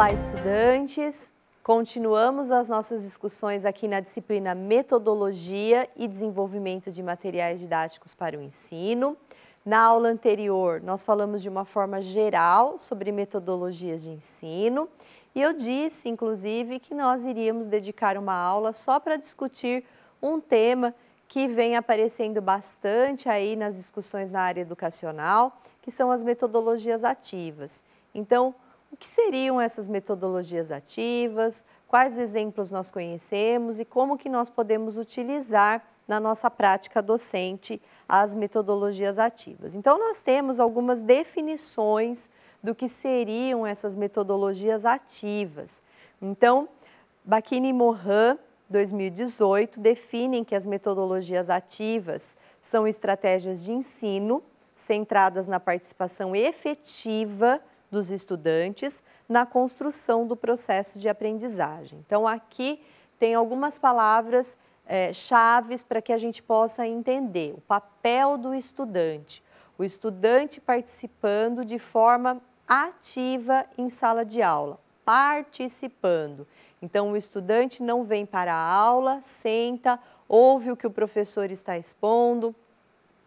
Olá, estudantes! Continuamos as nossas discussões aqui na disciplina Metodologia e Desenvolvimento de Materiais Didáticos para o Ensino. Na aula anterior, nós falamos de uma forma geral sobre metodologias de ensino e eu disse, inclusive, que nós iríamos dedicar uma aula só para discutir um tema que vem aparecendo bastante aí nas discussões na área educacional, que são as metodologias ativas. Então, o que seriam essas metodologias ativas? Quais exemplos nós conhecemos e como que nós podemos utilizar na nossa prática docente as metodologias ativas? Então nós temos algumas definições do que seriam essas metodologias ativas. Então, Bakini e Mohan, 2018, definem que as metodologias ativas são estratégias de ensino centradas na participação efetiva dos estudantes na construção do processo de aprendizagem. Então, aqui tem algumas palavras é, chaves para que a gente possa entender o papel do estudante. O estudante participando de forma ativa em sala de aula, participando. Então, o estudante não vem para a aula, senta, ouve o que o professor está expondo,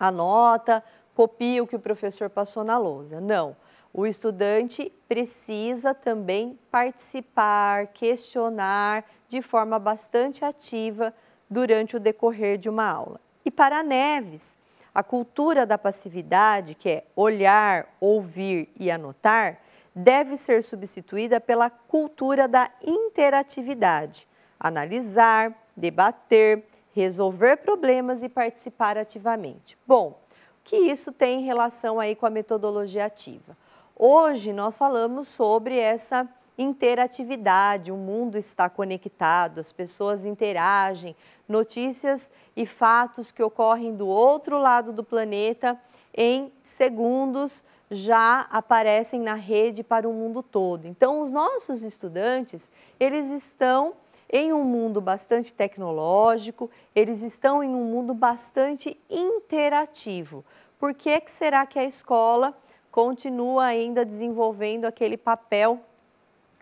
anota, copia o que o professor passou na lousa. Não. O estudante precisa também participar, questionar de forma bastante ativa durante o decorrer de uma aula. E para Neves, a cultura da passividade, que é olhar, ouvir e anotar, deve ser substituída pela cultura da interatividade, analisar, debater, resolver problemas e participar ativamente. Bom, o que isso tem em relação aí com a metodologia ativa? Hoje nós falamos sobre essa interatividade, o mundo está conectado, as pessoas interagem, notícias e fatos que ocorrem do outro lado do planeta em segundos já aparecem na rede para o mundo todo. Então, os nossos estudantes, eles estão em um mundo bastante tecnológico, eles estão em um mundo bastante interativo. Por que, que será que a escola continua ainda desenvolvendo aquele papel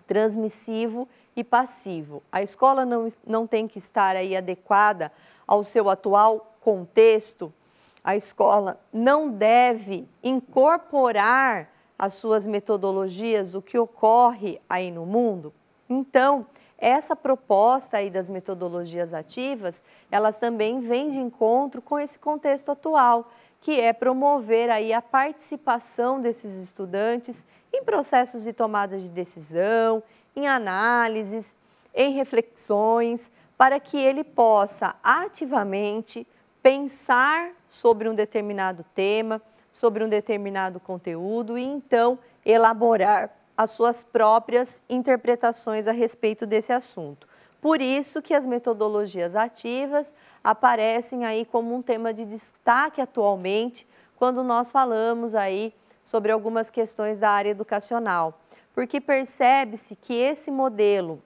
transmissivo e passivo. A escola não, não tem que estar aí adequada ao seu atual contexto, a escola não deve incorporar as suas metodologias, o que ocorre aí no mundo. Então, essa proposta aí das metodologias ativas, elas também vêm de encontro com esse contexto atual que é promover aí a participação desses estudantes em processos de tomada de decisão, em análises, em reflexões, para que ele possa ativamente pensar sobre um determinado tema, sobre um determinado conteúdo e então elaborar as suas próprias interpretações a respeito desse assunto. Por isso que as metodologias ativas aparecem aí como um tema de destaque atualmente quando nós falamos aí sobre algumas questões da área educacional, porque percebe-se que esse modelo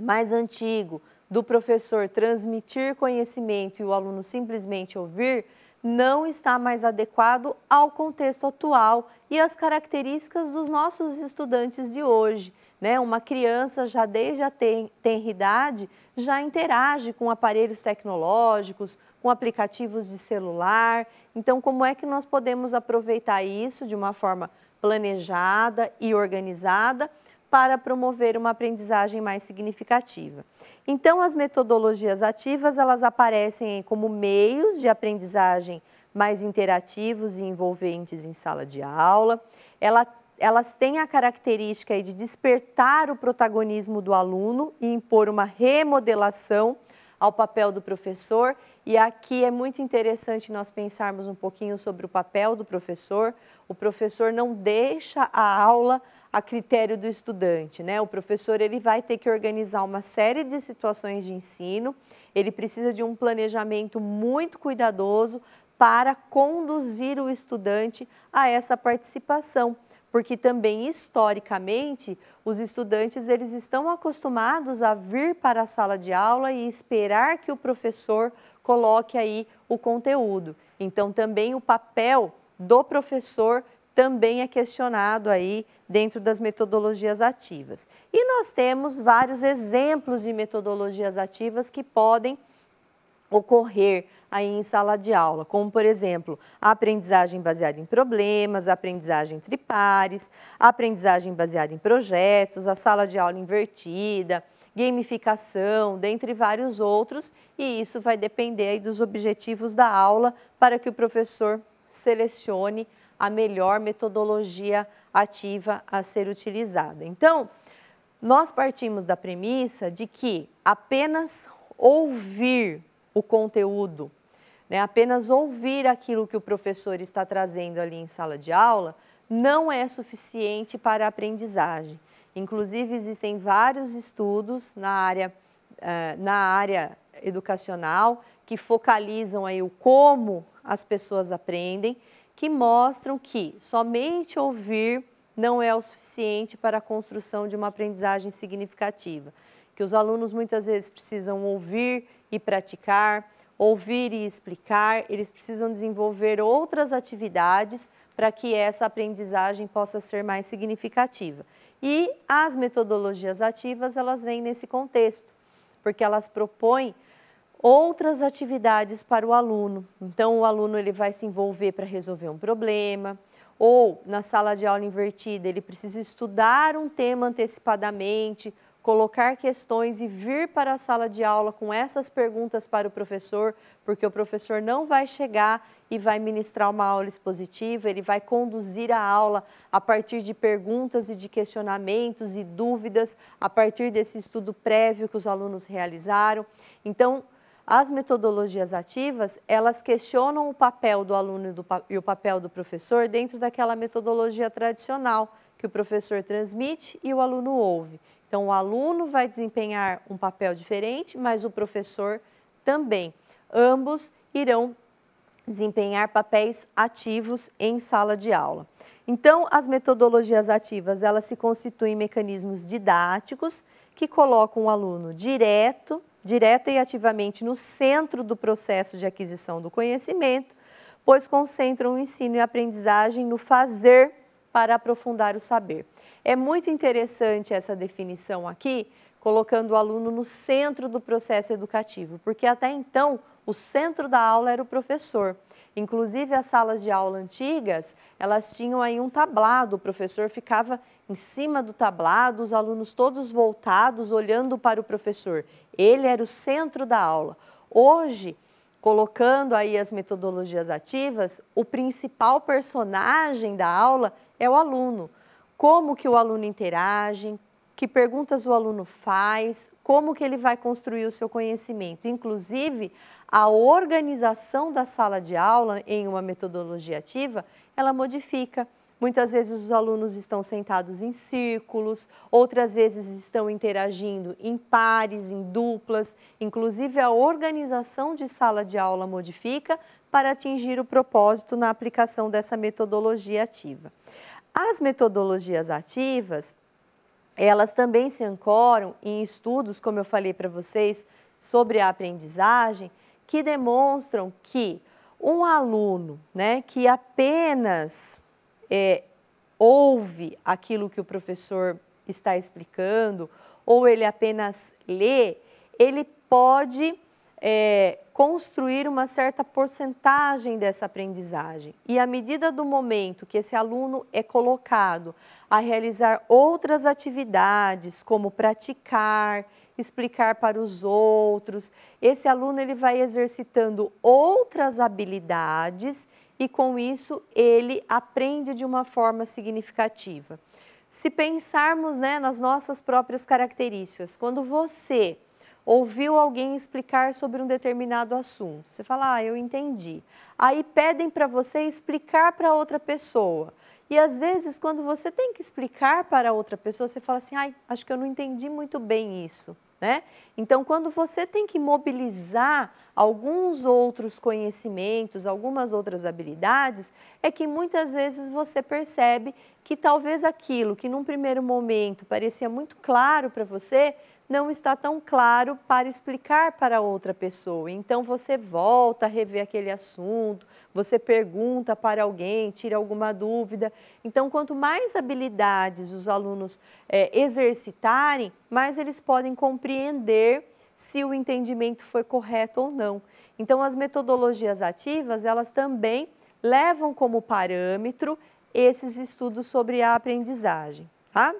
mais antigo do professor transmitir conhecimento e o aluno simplesmente ouvir não está mais adequado ao contexto atual e às características dos nossos estudantes de hoje. Né? Uma criança já desde a tenridade já interage com aparelhos tecnológicos, com aplicativos de celular. Então, como é que nós podemos aproveitar isso de uma forma planejada e organizada para promover uma aprendizagem mais significativa. Então, as metodologias ativas, elas aparecem como meios de aprendizagem mais interativos e envolventes em sala de aula. Ela, elas têm a característica de despertar o protagonismo do aluno e impor uma remodelação ao papel do professor. E aqui é muito interessante nós pensarmos um pouquinho sobre o papel do professor. O professor não deixa a aula a critério do estudante, né? O professor ele vai ter que organizar uma série de situações de ensino, ele precisa de um planejamento muito cuidadoso para conduzir o estudante a essa participação, porque também historicamente os estudantes eles estão acostumados a vir para a sala de aula e esperar que o professor coloque aí o conteúdo. Então também o papel do professor também é questionado aí dentro das metodologias ativas. E nós temos vários exemplos de metodologias ativas que podem ocorrer aí em sala de aula, como por exemplo, a aprendizagem baseada em problemas, a aprendizagem entre pares, a aprendizagem baseada em projetos, a sala de aula invertida, gamificação, dentre vários outros, e isso vai depender aí dos objetivos da aula para que o professor selecione a melhor metodologia ativa a ser utilizada. Então, nós partimos da premissa de que apenas ouvir o conteúdo, né, apenas ouvir aquilo que o professor está trazendo ali em sala de aula, não é suficiente para a aprendizagem. Inclusive, existem vários estudos na área, eh, na área educacional que focalizam aí o como as pessoas aprendem que mostram que somente ouvir não é o suficiente para a construção de uma aprendizagem significativa, que os alunos muitas vezes precisam ouvir e praticar, ouvir e explicar, eles precisam desenvolver outras atividades para que essa aprendizagem possa ser mais significativa. E as metodologias ativas, elas vêm nesse contexto, porque elas propõem outras atividades para o aluno. Então, o aluno ele vai se envolver para resolver um problema, ou na sala de aula invertida, ele precisa estudar um tema antecipadamente, colocar questões e vir para a sala de aula com essas perguntas para o professor, porque o professor não vai chegar e vai ministrar uma aula expositiva, ele vai conduzir a aula a partir de perguntas e de questionamentos e dúvidas, a partir desse estudo prévio que os alunos realizaram. Então, as metodologias ativas, elas questionam o papel do aluno e, o papel do professor dentro daquela metodologia tradicional que o professor transmite e o aluno ouve. Então, o aluno vai desempenhar um papel diferente, mas o professor também. Ambos irão desempenhar papéis ativos em sala de aula. Então, as metodologias ativas, elas se constituem em mecanismos didáticos que colocam o aluno direto direta e ativamente no centro do processo de aquisição do conhecimento, pois concentram o ensino e a aprendizagem no fazer para aprofundar o saber. É muito interessante essa definição aqui, colocando o aluno no centro do processo educativo, porque até então o centro da aula era o professor. Inclusive, as salas de aula antigas, elas tinham aí um tablado, o professor ficava em cima do tablado, os alunos todos voltados, olhando para o professor. Ele era o centro da aula. Hoje, colocando aí as metodologias ativas, o principal personagem da aula é o aluno. Como que o aluno interage, que perguntas o aluno faz, como que ele vai construir o seu conhecimento, inclusive a organização da sala de aula em uma metodologia ativa, ela modifica. Muitas vezes os alunos estão sentados em círculos, outras vezes estão interagindo em pares, em duplas, inclusive a organização de sala de aula modifica para atingir o propósito na aplicação dessa metodologia ativa. As metodologias ativas, elas também se ancoram em estudos, como eu falei para vocês, sobre a aprendizagem, que demonstram que um aluno né, que apenas é, ouve aquilo que o professor está explicando, ou ele apenas lê, ele pode é, construir uma certa porcentagem dessa aprendizagem. E à medida do momento que esse aluno é colocado a realizar outras atividades, como praticar, explicar para os outros, esse aluno ele vai exercitando outras habilidades e com isso ele aprende de uma forma significativa. Se pensarmos né, nas nossas próprias características, quando você ouviu alguém explicar sobre um determinado assunto. Você fala, ah, eu entendi. Aí pedem para você explicar para outra pessoa. E às vezes, quando você tem que explicar para outra pessoa, você fala assim, ai, acho que eu não entendi muito bem isso. Né? Então, quando você tem que mobilizar alguns outros conhecimentos, algumas outras habilidades, é que muitas vezes você percebe que talvez aquilo que num primeiro momento parecia muito claro para você, não está tão claro para explicar para outra pessoa. Então você volta a rever aquele assunto, você pergunta para alguém, tira alguma dúvida. Então, quanto mais habilidades os alunos é, exercitarem, mais eles podem compreender se o entendimento foi correto ou não. Então, as metodologias ativas, elas também levam como parâmetro esses estudos sobre a aprendizagem, tá?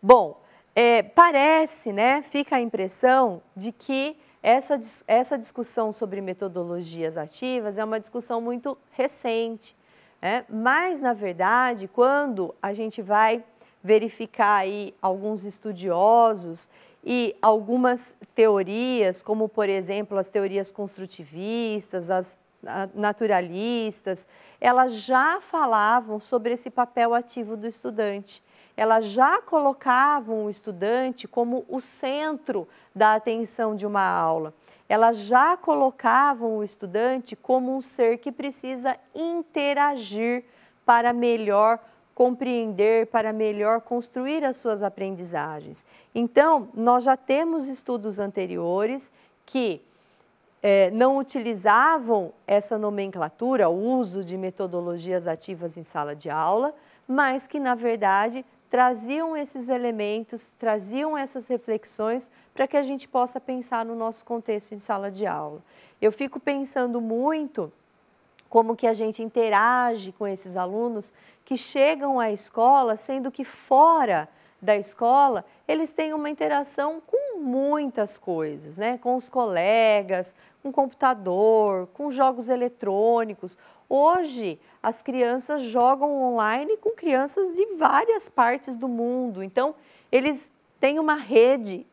Bom, é, parece, né, fica a impressão de que essa, essa discussão sobre metodologias ativas é uma discussão muito recente. Né? Mas, na verdade, quando a gente vai verificar aí alguns estudiosos e algumas teorias, como, por exemplo, as teorias construtivistas, as naturalistas, elas já falavam sobre esse papel ativo do estudante ela já colocavam o estudante como o centro da atenção de uma aula. Elas já colocavam o estudante como um ser que precisa interagir para melhor compreender, para melhor construir as suas aprendizagens. Então, nós já temos estudos anteriores que é, não utilizavam essa nomenclatura, o uso de metodologias ativas em sala de aula, mas que, na verdade, traziam esses elementos, traziam essas reflexões para que a gente possa pensar no nosso contexto em sala de aula. Eu fico pensando muito como que a gente interage com esses alunos que chegam à escola, sendo que fora da escola eles têm uma interação com muitas coisas, né? Com os colegas, com computador, com jogos eletrônicos. Hoje, as crianças jogam online com crianças de várias partes do mundo. Então, eles têm uma rede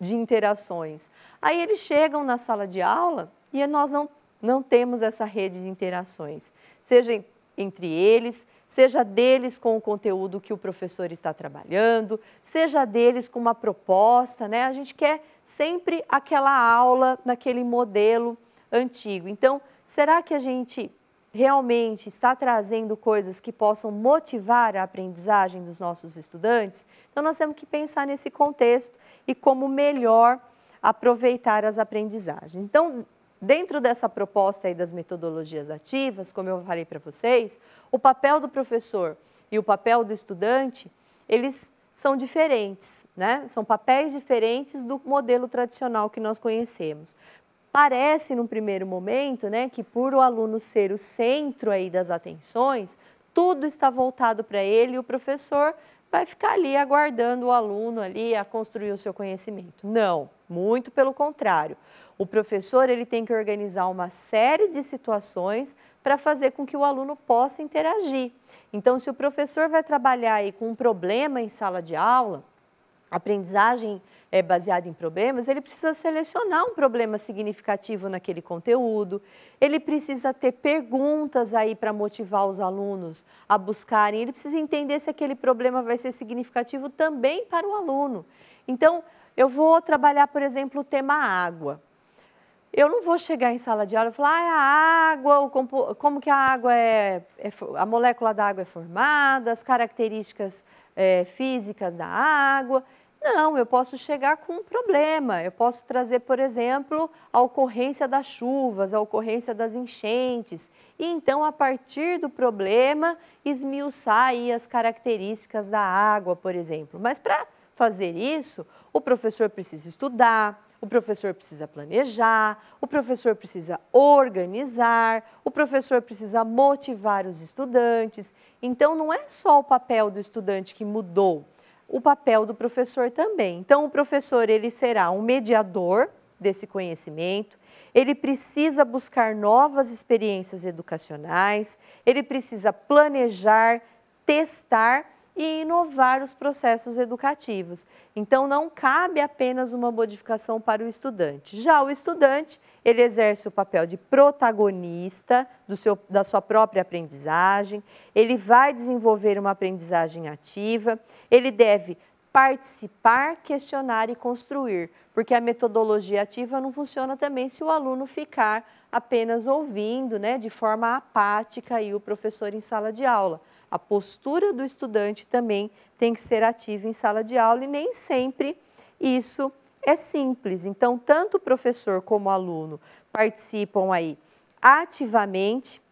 de interações. Aí eles chegam na sala de aula e nós não, não temos essa rede de interações, seja entre eles, seja deles com o conteúdo que o professor está trabalhando, seja deles com uma proposta, né? A gente quer sempre aquela aula naquele modelo antigo. Então, será que a gente realmente está trazendo coisas que possam motivar a aprendizagem dos nossos estudantes? Então, nós temos que pensar nesse contexto e como melhor aproveitar as aprendizagens. Então, Dentro dessa proposta aí das metodologias ativas, como eu falei para vocês, o papel do professor e o papel do estudante, eles são diferentes, né? São papéis diferentes do modelo tradicional que nós conhecemos. Parece, num primeiro momento, né, que por o aluno ser o centro aí das atenções, tudo está voltado para ele e o professor vai ficar ali aguardando o aluno ali a construir o seu conhecimento. Não, muito pelo contrário. O professor ele tem que organizar uma série de situações para fazer com que o aluno possa interagir. Então, se o professor vai trabalhar aí com um problema em sala de aula, aprendizagem é baseada em problemas, ele precisa selecionar um problema significativo naquele conteúdo, ele precisa ter perguntas aí para motivar os alunos a buscarem, ele precisa entender se aquele problema vai ser significativo também para o aluno. Então, eu vou trabalhar, por exemplo, o tema água eu não vou chegar em sala de aula e falar ah, é a água, compo... como que a água é, é, a molécula da água é formada, as características é, físicas da água. Não, eu posso chegar com um problema. Eu posso trazer, por exemplo, a ocorrência das chuvas, a ocorrência das enchentes. E então, a partir do problema, esmiuçar aí as características da água, por exemplo. Mas para fazer isso, o professor precisa estudar, o professor precisa planejar, o professor precisa organizar, o professor precisa motivar os estudantes. Então, não é só o papel do estudante que mudou, o papel do professor também. Então, o professor ele será um mediador desse conhecimento, ele precisa buscar novas experiências educacionais, ele precisa planejar, testar e inovar os processos educativos. Então, não cabe apenas uma modificação para o estudante. Já o estudante, ele exerce o papel de protagonista do seu, da sua própria aprendizagem, ele vai desenvolver uma aprendizagem ativa, ele deve participar, questionar e construir, porque a metodologia ativa não funciona também se o aluno ficar apenas ouvindo, né, de forma apática e o professor em sala de aula. A postura do estudante também tem que ser ativa em sala de aula e nem sempre isso é simples. Então, tanto o professor como o aluno participam aí ativamente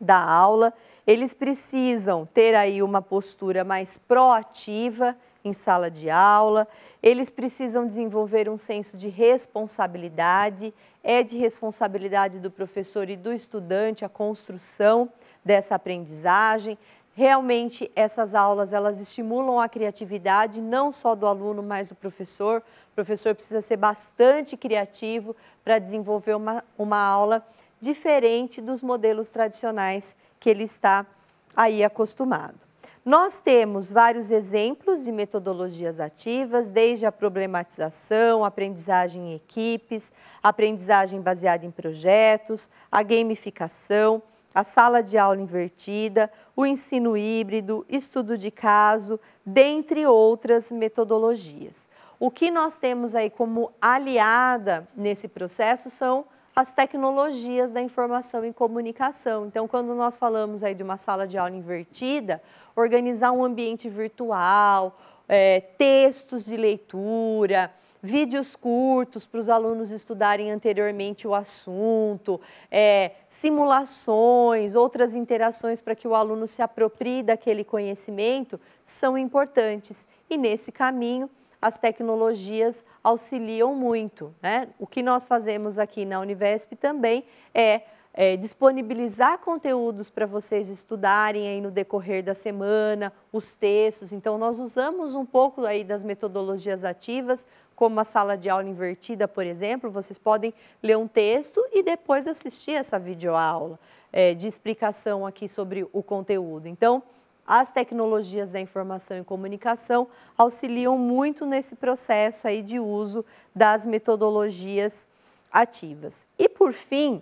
da aula, eles precisam ter aí uma postura mais proativa em sala de aula, eles precisam desenvolver um senso de responsabilidade, é de responsabilidade do professor e do estudante a construção dessa aprendizagem. Realmente essas aulas elas estimulam a criatividade não só do aluno, mas do professor. O professor precisa ser bastante criativo para desenvolver uma, uma aula diferente dos modelos tradicionais que ele está aí acostumado. Nós temos vários exemplos de metodologias ativas, desde a problematização, aprendizagem em equipes, aprendizagem baseada em projetos, a gamificação, a sala de aula invertida, o ensino híbrido, estudo de caso, dentre outras metodologias. O que nós temos aí como aliada nesse processo são as tecnologias da informação e comunicação. Então, quando nós falamos aí de uma sala de aula invertida, organizar um ambiente virtual, é, textos de leitura, vídeos curtos para os alunos estudarem anteriormente o assunto, é, simulações, outras interações para que o aluno se aproprie daquele conhecimento são importantes. E nesse caminho, as tecnologias auxiliam muito. Né? O que nós fazemos aqui na Univesp também é é, disponibilizar conteúdos para vocês estudarem aí no decorrer da semana, os textos. Então, nós usamos um pouco aí das metodologias ativas, como a sala de aula invertida, por exemplo. Vocês podem ler um texto e depois assistir essa videoaula é, de explicação aqui sobre o conteúdo. Então, as tecnologias da informação e comunicação auxiliam muito nesse processo aí de uso das metodologias ativas. E, por fim,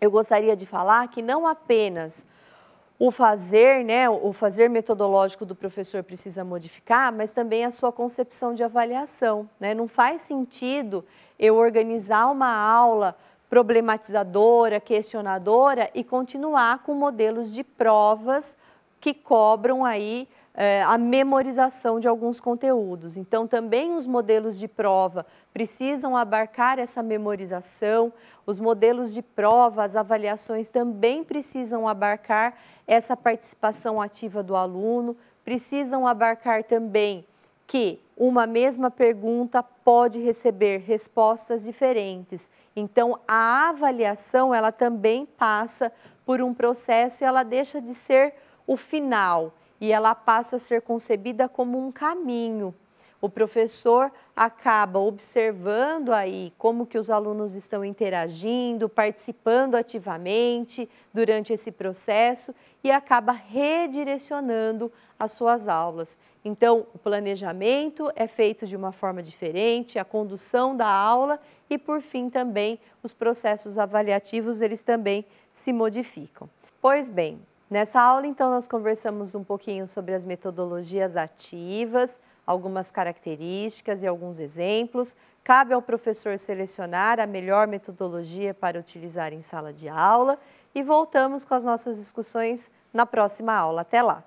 eu gostaria de falar que não apenas o fazer, né, o fazer metodológico do professor precisa modificar, mas também a sua concepção de avaliação. Né? Não faz sentido eu organizar uma aula problematizadora, questionadora e continuar com modelos de provas que cobram aí é, a memorização de alguns conteúdos. Então, também os modelos de prova precisam abarcar essa memorização, os modelos de prova, as avaliações também precisam abarcar essa participação ativa do aluno, precisam abarcar também que uma mesma pergunta pode receber respostas diferentes. Então, a avaliação, ela também passa por um processo e ela deixa de ser o final e ela passa a ser concebida como um caminho. O professor acaba observando aí como que os alunos estão interagindo, participando ativamente durante esse processo e acaba redirecionando as suas aulas. Então, o planejamento é feito de uma forma diferente, a condução da aula e, por fim, também os processos avaliativos, eles também se modificam. Pois bem, Nessa aula, então, nós conversamos um pouquinho sobre as metodologias ativas, algumas características e alguns exemplos. Cabe ao professor selecionar a melhor metodologia para utilizar em sala de aula e voltamos com as nossas discussões na próxima aula. Até lá!